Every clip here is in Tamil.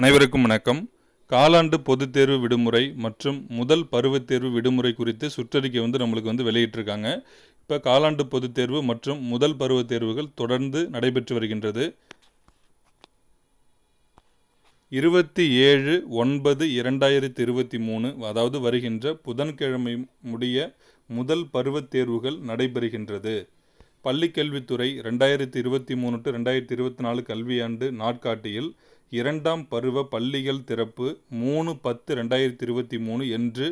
அனைவருக்கும் வணக்கம் காலாண்டு பொதுத் தேர்வு விடுமுறை மற்றும் முதல் பருவத் தேர்வு விடுமுறை குறித்து சுற்றறிக்கை வந்து நம்மளுக்கு வந்து வெளியிட்டிருக்காங்க இப்போ காலாண்டு பொதுத் தேர்வு மற்றும் முதல் பருவத் தேர்வுகள் தொடர்ந்து நடைபெற்று வருகின்றது இருபத்தி ஏழு ஒன்பது இரண்டாயிரத்தி இருபத்தி மூணு அதாவது வருகின்ற புதன்கிழமை முடிய முதல் பருவத் தேர்வுகள் நடைபெறுகின்றது பள்ளிக்கல்வித்துறை ரெண்டாயிரத்தி இருபத்தி மூணு டு ரெண்டாயிரத்தி இருபத்தி நாலு கல்வியாண்டு நாட்காட்டியில் இரண்டாம் பருவ பள்ளிகள் திறப்பு மூணு பத்து ரெண்டாயிரத்தி இருபத்தி மூணு என்று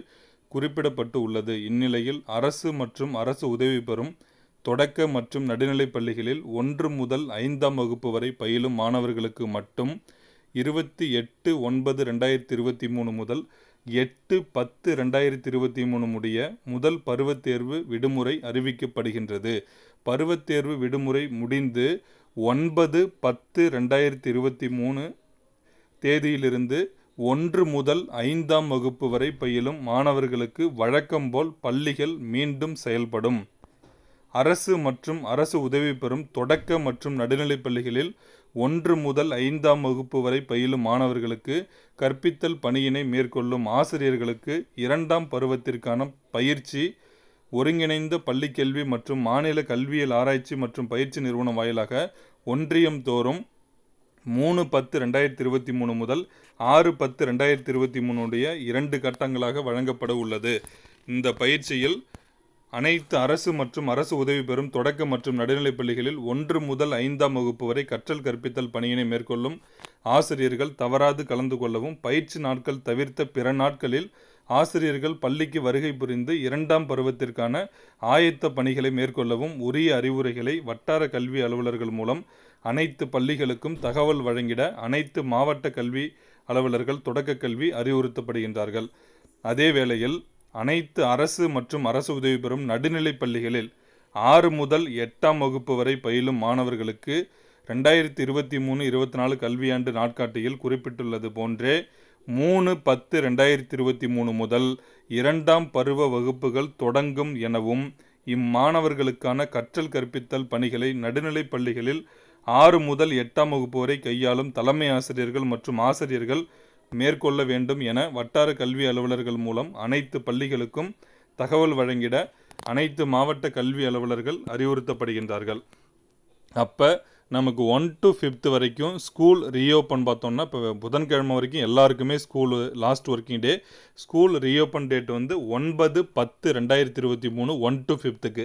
குறிப்பிடப்பட்டு உள்ளது இந்நிலையில் அரசு மற்றும் அரசு உதவி பெறும் தொடக்க மற்றும் நடுநிலைப் பள்ளிகளில் ஒன்று முதல் ஐந்தாம் வகுப்பு வரை பயிலும் மாணவர்களுக்கு மட்டும் இருபத்தி எட்டு ஒன்பது ரெண்டாயிரத்தி இருபத்தி மூணு முதல் எட்டு பத்து ரெண்டாயிரத்தி இருபத்தி மூணு முடிய முதல் பருவத் தேர்வு விடுமுறை அறிவிக்கப்படுகின்றது பருவத் தேர்வு விடுமுறை முடிந்து ஒன்பது பத்து ரெண்டாயிரத்தி இருபத்தி மூணு தேதியிலிருந்து ஒன்று முதல் ஐந்தாம் வகுப்பு வரை பயிலும் மாணவர்களுக்கு வழக்கம்போல் பள்ளிகள் மீண்டும் செயல்படும் அரசு மற்றும் அரசு உதவி பெறும் தொடக்க மற்றும் நடுநிலைப் பள்ளிகளில் ஒன்று முதல் ஐந்தாம் வகுப்பு வரை பயிலும் மாணவர்களுக்கு கற்பித்தல் பணியினை மேற்கொள்ளும் ஆசிரியர்களுக்கு இரண்டாம் பருவத்திற்கான பயிற்சி ஒருங்கிணைந்த பள்ளிக்கல்வி மற்றும் மாநில கல்வியியல் ஆராய்ச்சி மற்றும் பயிற்சி நிறுவனம் வாயிலாக ஒன்றியம் தோறும் மூணு பத்து ரெண்டாயிரத்தி இருபத்தி மூணு முதல் ஆறு பத்து ரெண்டாயிரத்தி இருபத்தி மூணுடைய இரண்டு கட்டங்களாக வழங்கப்பட உள்ளது இந்த பயிற்சியில் அனைத்து அரசு மற்றும் அரசு உதவி பெறும் தொடக்க மற்றும் நடுநிலைப் பள்ளிகளில் ஒன்று முதல் ஐந்தாம் வகுப்பு வரை கற்றல் கற்பித்தல் பணியினை மேற்கொள்ளும் ஆசிரியர்கள் தவறாது கலந்து கொள்ளவும் பயிற்சி நாட்கள் தவிர்த்த பிற நாட்களில் ஆசிரியர்கள் பள்ளிக்கு வருகை புரிந்து இரண்டாம் பருவத்திற்கான ஆயத்த பணிகளை மேற்கொள்ளவும் உரிய அறிவுரைகளை வட்டார கல்வி அலுவலர்கள் மூலம் அனைத்து பள்ளிகளுக்கும் தகவல் வழங்கிட அனைத்து மாவட்ட கல்வி அலுவலர்கள் தொடக்க கல்வி அறிவுறுத்தப்படுகின்றார்கள் அதே வேளையில் அனைத்து அரசு மற்றும் அரசு உதவி பெறும் நடுநிலைப் பள்ளிகளில் ஆறு முதல் எட்டாம் வகுப்பு வரை பயிலும் மாணவர்களுக்கு ரெண்டாயிரத்தி இருபத்தி மூணு இருபத்தி நாலு கல்வியாண்டு நாட்காட்டியில் குறிப்பிட்டுள்ளது போன்றே மூணு பத்து ரெண்டாயிரத்தி இருபத்தி மூணு முதல் இரண்டாம் பருவ வகுப்புகள் தொடங்கும் எனவும் இம்மாணவர்களுக்கான கற்றல் கற்பித்தல் பணிகளை நடுநிலைப் பள்ளிகளில் ஆறு முதல் எட்டாம் வகுப்பு வரை கையாளும் தலைமை ஆசிரியர்கள் மற்றும் ஆசிரியர்கள் மேற்கொள்ள வேண்டும் என வட்டார கல்வி அலுவலர்கள் மூலம் அனைத்து பள்ளிகளுக்கும் தகவல் வழங்கிட அனைத்து மாவட்ட கல்வி அலுவலர்கள் அறிவுறுத்தப்படுகின்றார்கள் அப்போ நமக்கு ஒன் டு ஃபிஃப்த் வரைக்கும் ஸ்கூல் ரீஓப்பன் பார்த்தோன்னா இப்போ புதன்கிழமை வரைக்கும் எல்லாருக்குமே school last working day school reopen date வந்து ஒன்பது பத்து ரெண்டாயிரத்தி இருபத்தி மூணு ஒன் டு ஃபிஃப்த்துக்கு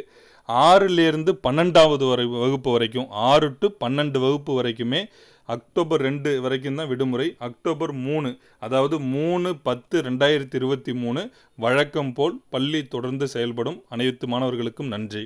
ஆறுலேருந்து பன்னெண்டாவது வரை வகுப்பு வரைக்கும் ஆறு டு பன்னெண்டு வகுப்பு வரைக்குமே அக்டோபர் ரெண்டு வரைக்கும் தான் விடுமுறை அக்டோபர் மூணு அதாவது மூணு பத்து ரெண்டாயிரத்தி இருபத்தி மூணு வழக்கம் போல் பள்ளி தொடர்ந்து செயல்படும் அனைத்து மாணவர்களுக்கும் நன்றி